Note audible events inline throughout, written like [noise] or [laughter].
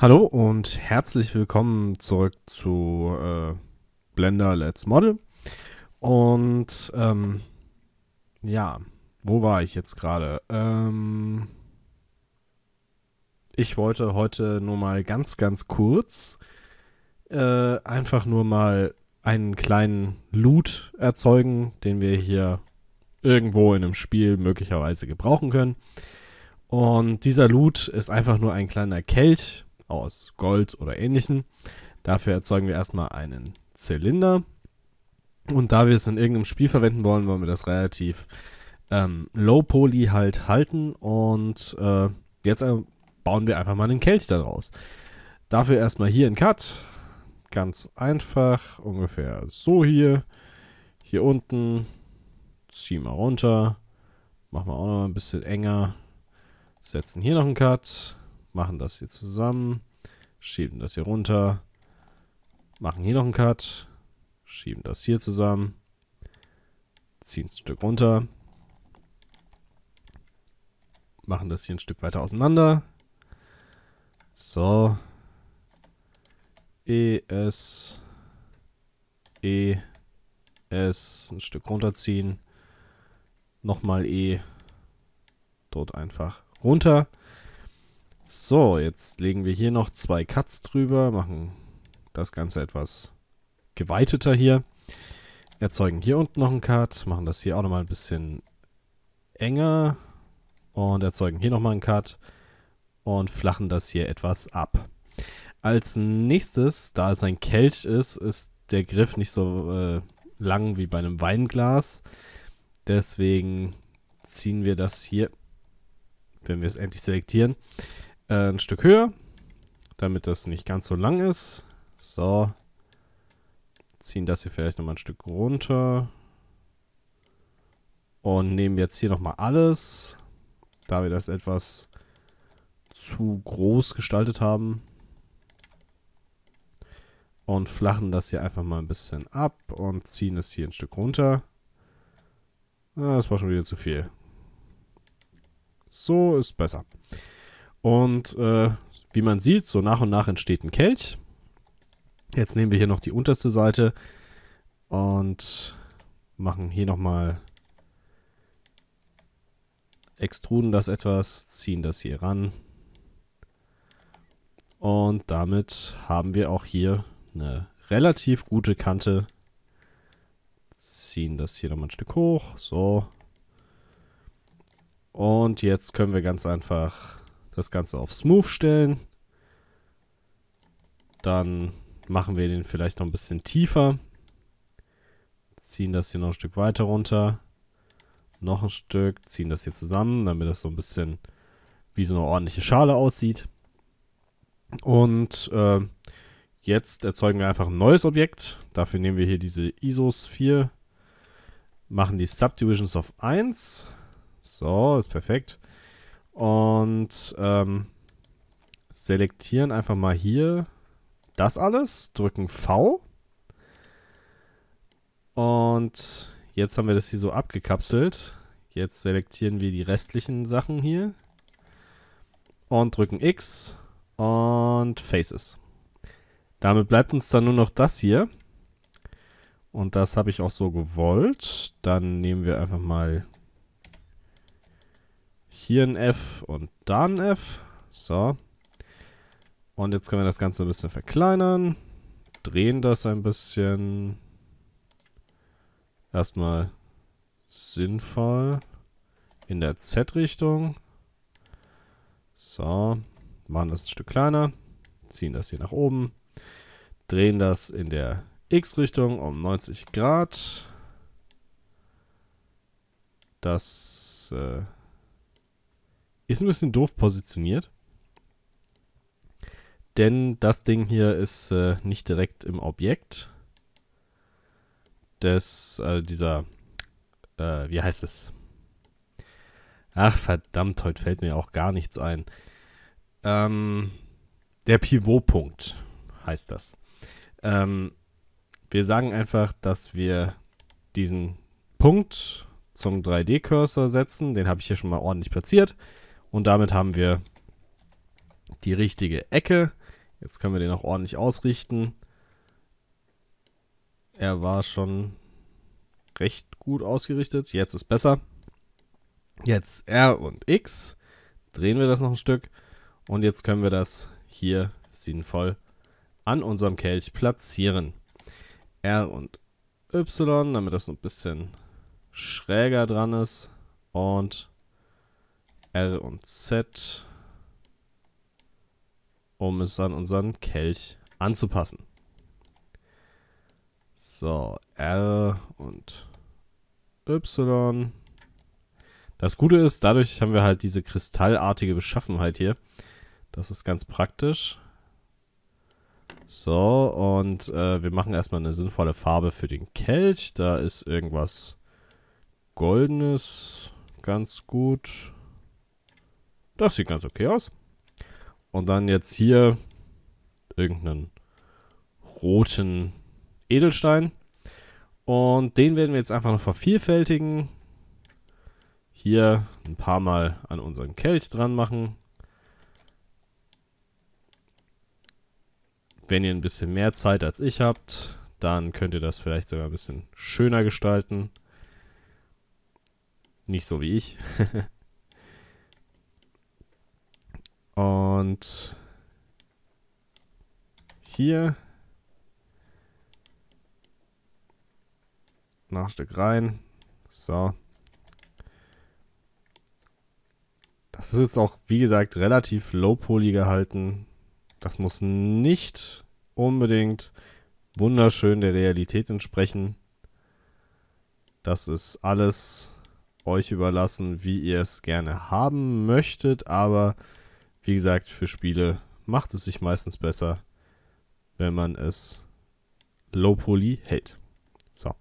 Hallo und herzlich willkommen zurück zu äh, Blender Let's Model. Und ähm, ja, wo war ich jetzt gerade? Ähm, ich wollte heute nur mal ganz, ganz kurz äh, einfach nur mal einen kleinen Loot erzeugen, den wir hier irgendwo in einem Spiel möglicherweise gebrauchen können. Und dieser Loot ist einfach nur ein kleiner Kelch aus Gold oder ähnlichem. Dafür erzeugen wir erstmal einen Zylinder. Und da wir es in irgendeinem Spiel verwenden wollen, wollen wir das relativ ähm, low poly halt halten. Und äh, jetzt äh, bauen wir einfach mal einen Kelch daraus. Dafür erstmal hier einen Cut. Ganz einfach, ungefähr so hier. Hier unten. Ziehen wir runter. Machen wir auch noch ein bisschen enger. Setzen hier noch einen Cut machen das hier zusammen, schieben das hier runter, machen hier noch einen Cut, schieben das hier zusammen, ziehen es ein Stück runter, machen das hier ein Stück weiter auseinander. So. E, S, E, S, ein Stück runterziehen. Nochmal E, dort einfach runter. So, jetzt legen wir hier noch zwei Cuts drüber, machen das Ganze etwas geweiteter hier. Erzeugen hier unten noch einen Cut, machen das hier auch nochmal ein bisschen enger und erzeugen hier nochmal einen Cut und flachen das hier etwas ab. Als nächstes, da es ein Kelch ist, ist der Griff nicht so äh, lang wie bei einem Weinglas. Deswegen ziehen wir das hier, wenn wir es endlich selektieren, äh, ein Stück höher, damit das nicht ganz so lang ist. So. Ziehen das hier vielleicht nochmal ein Stück runter. Und nehmen jetzt hier nochmal alles. Da wir das etwas zu groß gestaltet haben. Und flachen das hier einfach mal ein bisschen ab und ziehen es hier ein Stück runter. Ah, das war schon wieder zu viel. So ist besser. Und äh, wie man sieht, so nach und nach entsteht ein Kelch. Jetzt nehmen wir hier noch die unterste Seite und machen hier nochmal, extruden das etwas, ziehen das hier ran. Und damit haben wir auch hier eine relativ gute Kante. Ziehen das hier nochmal ein Stück hoch, so. Und jetzt können wir ganz einfach das Ganze auf Smooth stellen. Dann machen wir den vielleicht noch ein bisschen tiefer. Ziehen das hier noch ein Stück weiter runter. Noch ein Stück. Ziehen das hier zusammen, damit das so ein bisschen wie so eine ordentliche Schale aussieht. Und äh, jetzt erzeugen wir einfach ein neues Objekt. Dafür nehmen wir hier diese ISOs 4. Machen die Subdivisions auf 1. So, ist perfekt. Und ähm, selektieren einfach mal hier das alles, drücken V. Und jetzt haben wir das hier so abgekapselt. Jetzt selektieren wir die restlichen Sachen hier. Und drücken X und Faces. Damit bleibt uns dann nur noch das hier. Und das habe ich auch so gewollt. Dann nehmen wir einfach mal hier ein F und da ein F. So. Und jetzt können wir das Ganze ein bisschen verkleinern. Drehen das ein bisschen. Erstmal sinnvoll. In der Z-Richtung. So. Machen das ein Stück kleiner. Ziehen das hier nach oben. Drehen das in der X-Richtung um 90 Grad. Das äh, ist ein bisschen doof positioniert. Denn das Ding hier ist äh, nicht direkt im Objekt des, äh, dieser, äh, wie heißt es? Ach verdammt, heute fällt mir auch gar nichts ein. Ähm, der Pivotpunkt heißt das. Ähm, wir sagen einfach, dass wir diesen Punkt zum 3D-Cursor setzen. Den habe ich hier schon mal ordentlich platziert. Und damit haben wir die richtige Ecke. Jetzt können wir den auch ordentlich ausrichten. Er war schon recht gut ausgerichtet. Jetzt ist besser. Jetzt R und X. Drehen wir das noch ein Stück. Und jetzt können wir das hier sinnvoll an unserem Kelch platzieren. R und Y, damit das so ein bisschen schräger dran ist. Und R und Z, um es an unseren Kelch anzupassen. So, R und Y. Das Gute ist, dadurch haben wir halt diese kristallartige Beschaffenheit hier. Das ist ganz praktisch. So, und äh, wir machen erstmal eine sinnvolle Farbe für den Kelch. Da ist irgendwas Goldenes ganz gut. Das sieht ganz okay aus. Und dann jetzt hier irgendeinen roten Edelstein. Und den werden wir jetzt einfach noch vervielfältigen. Hier ein paar Mal an unseren Kelch dran machen. Wenn ihr ein bisschen mehr Zeit als ich habt, dann könnt ihr das vielleicht sogar ein bisschen schöner gestalten. Nicht so wie ich. [laughs] Und hier noch ein Stück rein. So. Das ist jetzt auch, wie gesagt, relativ low-poly gehalten. Das muss nicht unbedingt wunderschön der Realität entsprechen. Das ist alles euch überlassen, wie ihr es gerne haben möchtet, aber wie gesagt, für Spiele macht es sich meistens besser, wenn man es low poly hält. So.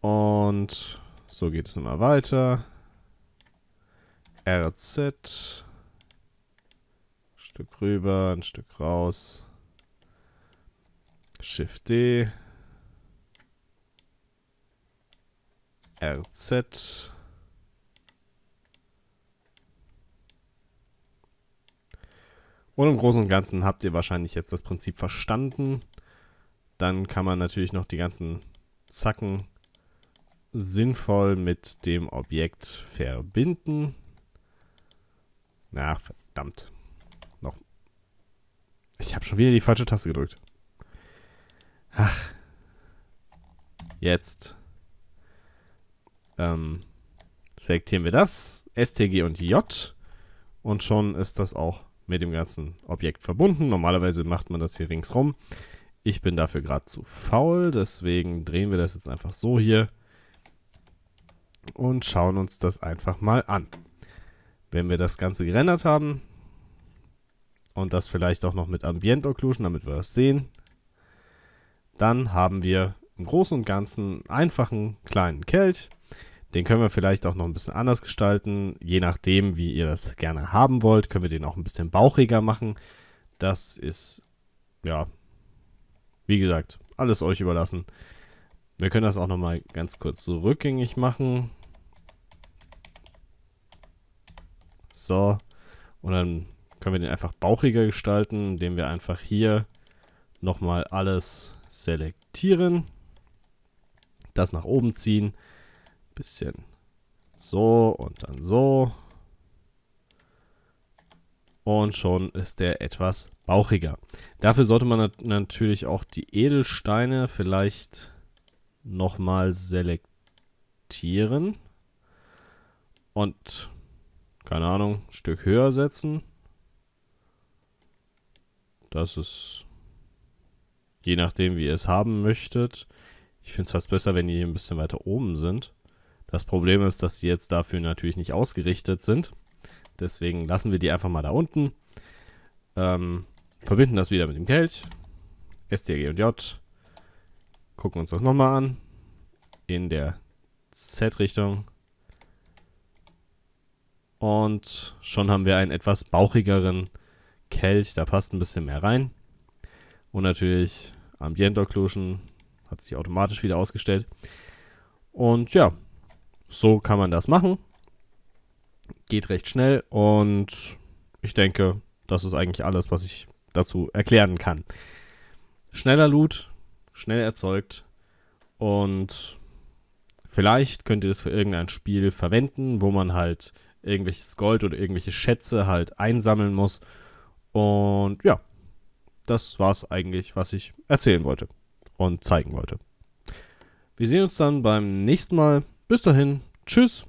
Und so geht es immer weiter. RZ. Ein Stück rüber, ein Stück raus. Shift D. RZ. Und im Großen und Ganzen habt ihr wahrscheinlich jetzt das Prinzip verstanden. Dann kann man natürlich noch die ganzen Zacken sinnvoll mit dem Objekt verbinden. Na, verdammt. Noch. Ich habe schon wieder die falsche Taste gedrückt. Ach. Jetzt. Ähm, selektieren wir das. STG und J. Und schon ist das auch mit dem ganzen Objekt verbunden. Normalerweise macht man das hier ringsrum. Ich bin dafür gerade zu faul, deswegen drehen wir das jetzt einfach so hier und schauen uns das einfach mal an. Wenn wir das Ganze gerendert haben und das vielleicht auch noch mit Ambient Occlusion, damit wir das sehen, dann haben wir im Großen und Ganzen einfachen kleinen Kelch den können wir vielleicht auch noch ein bisschen anders gestalten. Je nachdem, wie ihr das gerne haben wollt, können wir den auch ein bisschen bauchiger machen. Das ist, ja, wie gesagt, alles euch überlassen. Wir können das auch nochmal ganz kurz so rückgängig machen. So. Und dann können wir den einfach bauchiger gestalten, indem wir einfach hier nochmal alles selektieren. Das nach oben ziehen bisschen so und dann so. Und schon ist der etwas bauchiger. Dafür sollte man nat natürlich auch die Edelsteine vielleicht nochmal selektieren. Und, keine Ahnung, ein Stück höher setzen. Das ist je nachdem, wie ihr es haben möchtet. Ich finde es fast besser, wenn die hier ein bisschen weiter oben sind. Das Problem ist, dass die jetzt dafür natürlich nicht ausgerichtet sind. Deswegen lassen wir die einfach mal da unten. Ähm, verbinden das wieder mit dem Kelch. STG und J. Gucken uns das nochmal an. In der Z-Richtung. Und schon haben wir einen etwas bauchigeren Kelch. Da passt ein bisschen mehr rein. Und natürlich Ambient Occlusion hat sich automatisch wieder ausgestellt. Und ja, so kann man das machen. Geht recht schnell und ich denke, das ist eigentlich alles, was ich dazu erklären kann. Schneller Loot, schnell erzeugt und vielleicht könnt ihr das für irgendein Spiel verwenden, wo man halt irgendwelches Gold oder irgendwelche Schätze halt einsammeln muss. Und ja, das war es eigentlich, was ich erzählen wollte und zeigen wollte. Wir sehen uns dann beim nächsten Mal. Bis dahin, tschüss.